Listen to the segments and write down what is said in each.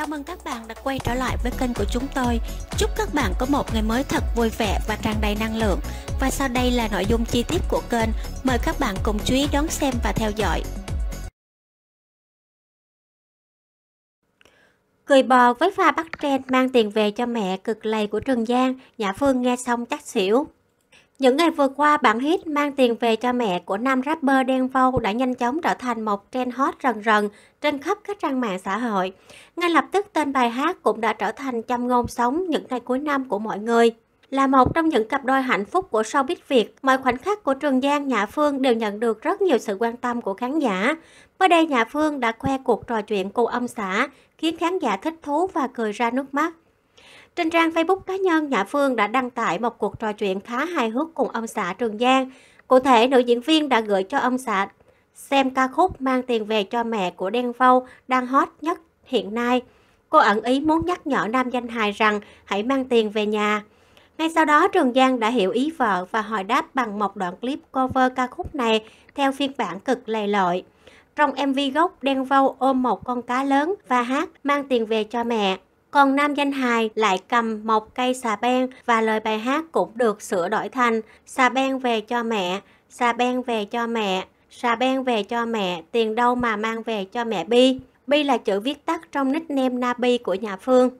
Chào mừng các bạn đã quay trở lại với kênh của chúng tôi. Chúc các bạn có một ngày mới thật vui vẻ và tràn đầy năng lượng. Và sau đây là nội dung chi tiết của kênh. Mời các bạn cùng chú ý đón xem và theo dõi. Cười bò với pha bắt tren mang tiền về cho mẹ cực lầy của Trần Giang, Nhã Phương nghe xong chắc xỉu. Những ngày vừa qua, bản hit mang tiền về cho mẹ của nam rapper Đen Vâu đã nhanh chóng trở thành một trend hot rần rần trên khắp các trang mạng xã hội. Ngay lập tức tên bài hát cũng đã trở thành châm ngôn sống những ngày cuối năm của mọi người. Là một trong những cặp đôi hạnh phúc của showbiz Việt, mọi khoảnh khắc của Trường Giang, Nhã Phương đều nhận được rất nhiều sự quan tâm của khán giả. Mới đây, Nhã Phương đã khoe cuộc trò chuyện cô ông xã, khiến khán giả thích thú và cười ra nước mắt. Trên trang Facebook cá nhân, Nhã Phương đã đăng tải một cuộc trò chuyện khá hài hước cùng ông xã Trường Giang. Cụ thể, nữ diễn viên đã gửi cho ông xã xem ca khúc mang tiền về cho mẹ của Đen Vâu đang hot nhất hiện nay. Cô ẩn ý muốn nhắc nhở nam danh hài rằng hãy mang tiền về nhà. Ngay sau đó, Trường Giang đã hiểu ý vợ và hỏi đáp bằng một đoạn clip cover ca khúc này theo phiên bản cực lầy lội. Trong MV gốc, Đen Vâu ôm một con cá lớn và hát mang tiền về cho mẹ. Còn nam danh hài lại cầm một cây xà beng và lời bài hát cũng được sửa đổi thành xà beng về cho mẹ, xà beng về cho mẹ, xà beng về cho mẹ, tiền đâu mà mang về cho mẹ Bi. Bi là chữ viết tắt trong nickname Nabi của nhà Phương.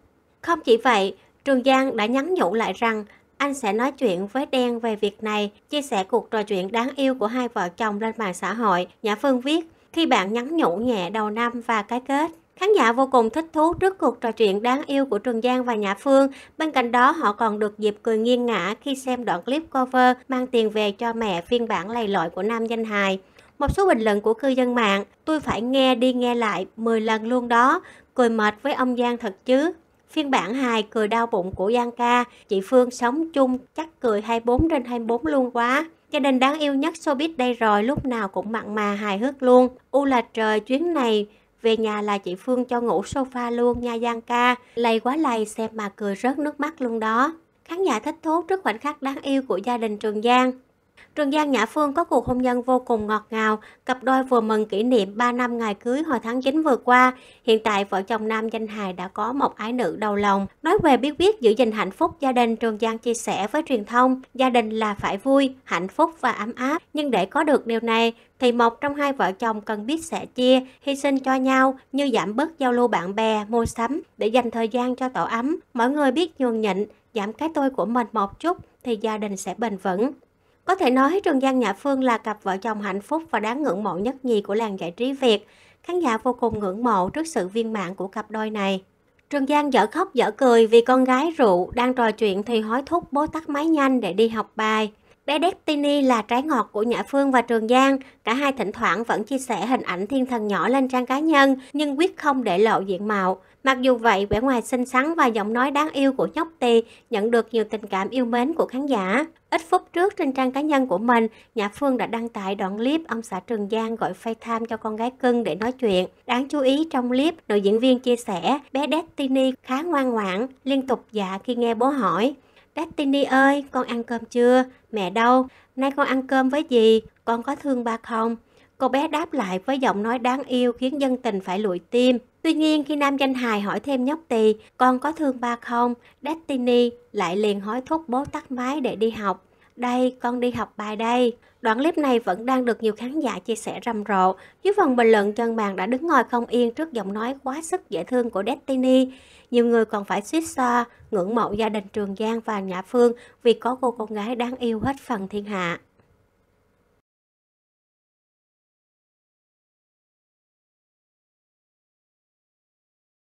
Không chỉ vậy, Trường Giang đã nhắn nhủ lại rằng anh sẽ nói chuyện với Đen về việc này, chia sẻ cuộc trò chuyện đáng yêu của hai vợ chồng lên mạng xã hội. Nhà Phương viết, khi bạn nhắn nhủ nhẹ đầu năm và cái kết. Khán giả vô cùng thích thú trước cuộc trò chuyện đáng yêu của Trường Giang và Nhã Phương. Bên cạnh đó, họ còn được dịp cười nghiêng ngã khi xem đoạn clip cover mang tiền về cho mẹ phiên bản lầy lội của nam danh hài. Một số bình luận của cư dân mạng, tôi phải nghe đi nghe lại 10 lần luôn đó, cười mệt với ông Giang thật chứ. Phiên bản hài cười đau bụng của Giang ca, chị Phương sống chung chắc cười 24 trên 24 luôn quá. Gia đình đáng yêu nhất showbiz đây rồi lúc nào cũng mặn mà hài hước luôn. U là trời chuyến này về nhà là chị Phương cho ngủ sofa luôn nha Giang ca. Lầy quá lầy xem mà cười rớt nước mắt luôn đó. Khán giả thích thú trước khoảnh khắc đáng yêu của gia đình Trường Giang. Trường Giang Nhã Phương có cuộc hôn nhân vô cùng ngọt ngào, cặp đôi vừa mừng kỷ niệm 3 năm ngày cưới hồi tháng 9 vừa qua. Hiện tại vợ chồng Nam Danh Hài đã có một ái nữ đầu lòng. Nói về biết biết giữ gìn hạnh phúc gia đình, Trường Giang chia sẻ với truyền thông, gia đình là phải vui, hạnh phúc và ấm áp. Nhưng để có được điều này, thì một trong hai vợ chồng cần biết sẻ chia, hy sinh cho nhau như giảm bớt giao lưu bạn bè, mua sắm để dành thời gian cho tổ ấm. Mọi người biết nhường nhịn, giảm cái tôi của mình một chút thì gia đình sẽ bền vững. Có thể nói Trần Giang Nhã Phương là cặp vợ chồng hạnh phúc và đáng ngưỡng mộ nhất nhì của làng giải trí Việt. Khán giả vô cùng ngưỡng mộ trước sự viên mãn của cặp đôi này. Trần Giang dở khóc dở cười vì con gái rượu đang trò chuyện thì hối thúc bố tắt máy nhanh để đi học bài. Bé Destiny là trái ngọt của Nhã Phương và Trường Giang. Cả hai thỉnh thoảng vẫn chia sẻ hình ảnh thiên thần nhỏ lên trang cá nhân, nhưng quyết không để lộ diện mạo. Mặc dù vậy, vẻ ngoài xinh xắn và giọng nói đáng yêu của nhóc tì nhận được nhiều tình cảm yêu mến của khán giả. Ít phút trước trên trang cá nhân của mình, Nhã Phương đã đăng tải đoạn clip ông xã Trường Giang gọi FaceTime cho con gái cưng để nói chuyện. Đáng chú ý trong clip, nữ diễn viên chia sẻ bé Destiny khá ngoan ngoãn, liên tục dạ khi nghe bố hỏi. Bettini ơi, con ăn cơm chưa? Mẹ đâu? Nay con ăn cơm với gì? Con có thương ba không? Cô bé đáp lại với giọng nói đáng yêu khiến dân tình phải lụi tim. Tuy nhiên khi nam danh hài hỏi thêm nhóc tỳ, con có thương ba không? Destiny lại liền hối thúc bố tắt máy để đi học đây con đi học bài đây. Đoạn clip này vẫn đang được nhiều khán giả chia sẻ rầm rộ. Dưới phần bình luận chân bàn đã đứng ngồi không yên trước giọng nói quá sức dễ thương của Destiny. Nhiều người còn phải suýt xoa, ngưỡng mộ gia đình Trường Giang và Nhã Phương vì có cô con gái đáng yêu hết phần thiên hạ.